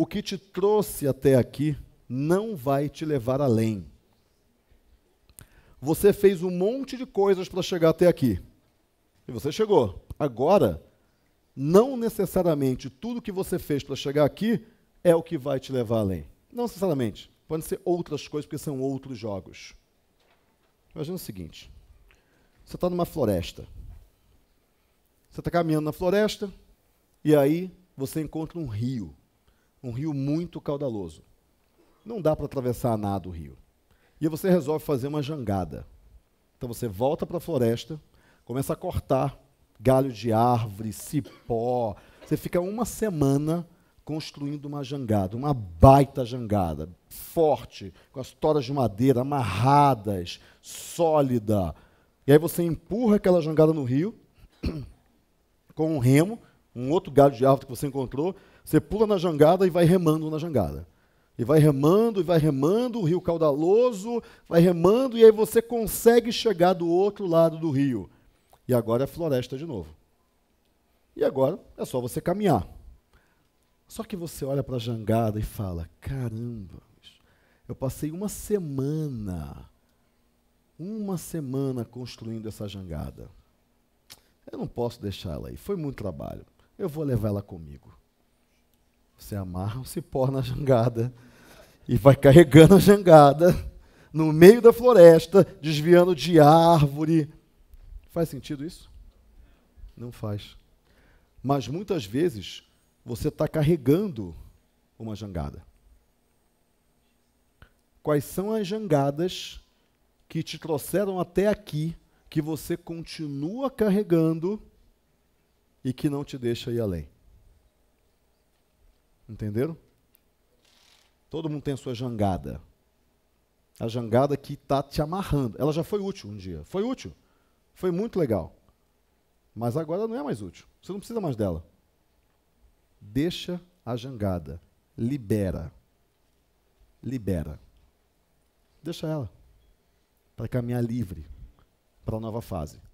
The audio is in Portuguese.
O que te trouxe até aqui não vai te levar além. Você fez um monte de coisas para chegar até aqui. E você chegou. Agora, não necessariamente tudo que você fez para chegar aqui é o que vai te levar além. Não necessariamente. Podem ser outras coisas, porque são outros jogos. Imagina o seguinte: você está numa floresta. Você está caminhando na floresta e aí você encontra um rio um rio muito caudaloso. Não dá para atravessar nada o rio. E você resolve fazer uma jangada. Então você volta para a floresta, começa a cortar galho de árvore, cipó. Você fica uma semana construindo uma jangada, uma baita jangada, forte, com as toras de madeira amarradas, sólida. E aí você empurra aquela jangada no rio com um remo um outro galho de árvore que você encontrou, você pula na jangada e vai remando na jangada. E vai remando, e vai remando, o rio caudaloso, vai remando, e aí você consegue chegar do outro lado do rio. E agora é floresta de novo. E agora é só você caminhar. Só que você olha para a jangada e fala: caramba, eu passei uma semana, uma semana construindo essa jangada. Eu não posso deixá-la aí, foi muito trabalho eu vou levar ela comigo. Você amarra um cipó na jangada e vai carregando a jangada no meio da floresta, desviando de árvore. Faz sentido isso? Não faz. Mas muitas vezes você está carregando uma jangada. Quais são as jangadas que te trouxeram até aqui, que você continua carregando e que não te deixa ir além. Entenderam? Todo mundo tem a sua jangada. A jangada que está te amarrando. Ela já foi útil um dia. Foi útil. Foi muito legal. Mas agora não é mais útil. Você não precisa mais dela. Deixa a jangada. Libera. Libera. Deixa ela. Para caminhar livre para a nova fase.